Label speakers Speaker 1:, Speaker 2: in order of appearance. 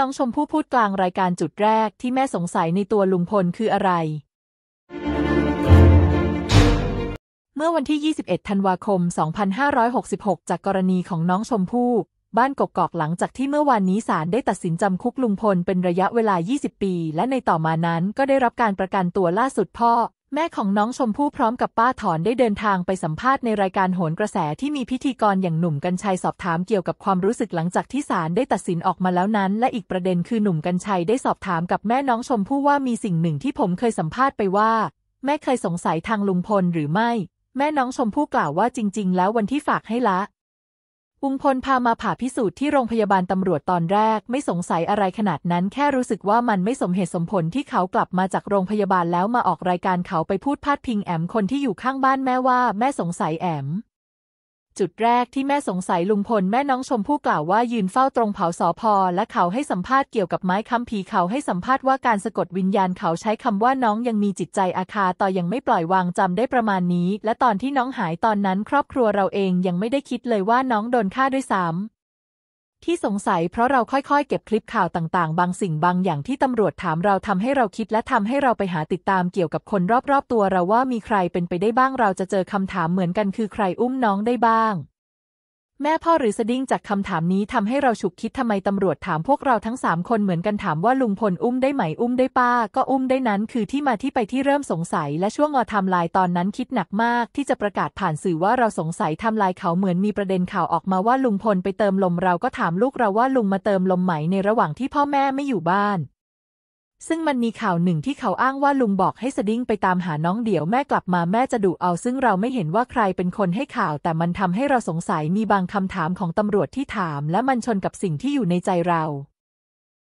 Speaker 1: น้องชมพู่พูดกลางรายการจุดแรกที่แม่สงสัยในตัวลุงพลคืออะไร เมื่อวันที่ 21 ธันวาคม 2566 จากกรณีของน้องชมพู่ บ้านกกอกหลังจากที่เมื่อวานนี้ศาลได้ตัดสินจำคุกลุงพลเป็นระยะเวลา 20 ปี และในต่อมานั้นก็ได้รับการประกันตัวล่าสุดพ่อแม่ของน้องชมพู่พร้อมกับป้าถอนได้เดินทางไปสัมภาษณ์ในรายการโหนกระแสที่มีพิธีกรอย่างหนุ่มกัญชัย สอบถามเกี่ยวกับความรู้สึกหลังจากที่ศาลได้ตัดสินออกมาแล้วนั้น และอีกประเด็นคือหนุ่มกัญชัยได้สอบถามกับแม่น้องชมพู่ว่ามีสิ่งหนึ่งที่ผมเคยสัมภาษณ์ไปว่า แม่เคยสงสัยทางลุงพลหรือไม่ แม่น้องชมพู่กล่าวว่าจริง ๆ แล้ววันที่ฝากให้ละอุมพลพามาผ่าพิสูจน์ที่โรงพยาบาลตำรวจตอนแรกไม่สงสัยอะไรขนาดนั้นแค่รู้สึกว่ามันไม่สมเหตุสมผลที่เขากลับมาจากโรงพยาบาลแล้วมาออกรายการเขาไปพูดพาดพิงแอมคนที่อยู่ข้างบ้านแม่ว่าแม่สงสัยแอมจุดแรกที่แม่สงสัยลุงพลแม่น้องชมพู่กล่าวว่า ยืนเฝ้าตรงเผาสอพอและเขาให้สัมภาษณ์เกี่ยวกับไม้ค้ำผีเขาให้สัมภาษณ์ว่าการสะกดวิญญาณเขาใช้คำว่าน้องยังมีจิตใจอาคาต่อยังไม่ปล่อยวางจำได้ประมาณนี้ และตอนที่น้องหายตอนนั้น ครอบครัวเราเองยังไม่ได้คิดเลยว่าน้องโดนฆ่าด้วยซ้ำที่สงสัยเพราะเราค่อยๆเก็บคลิปข่าวต่างๆ บางสิ่งบางอย่างที่ตำรวจถามเราทำให้เราคิดและทำให้เราไปหาติดตามเกี่ยวกับคนรอบๆ ตัวเราว่ามีใครเป็นไปได้บ้าง เราจะเจอคำถามเหมือนกัน คือใครอุ้มน้องได้บ้างแม่พ่อหรือสดิ้งจากคำถามนี้ทำให้เราฉุกคิดทำไมตำรวจถามพวกเราทั้งสามคนเหมือนกันถามว่าลุงพลอุ้มได้ไหมอุ้มได้ป้าก็อุ้มได้นั้นคือที่มาที่ไปที่เริ่มสงสัยและช่วงอทำลายตอนนั้นคิดหนักมาก ที่จะประกาศผ่านสื่อว่าเราสงสัยทำลายเขาเหมือนมีประเด็นข่าวออกมาว่าลุงพลไปเติมลม เราก็ถามลูกเราว่าลุงมาเติมลมไหมในระหว่างที่พ่อแม่ไม่อยู่บ้านซึ่งมันมีข่าวหนึ่งที่เขาอ้างว่าลุงบอกให้สดิ้งไปตามหาน้องเดี๋ยวแม่กลับมาแม่จะดุเอาซึ่งเราไม่เห็นว่าใครเป็นคนให้ข่าว แต่มันทำให้เราสงสัยมีบางคำถามของตำรวจที่ถาม และมันชนกับสิ่งที่อยู่ในใจเรา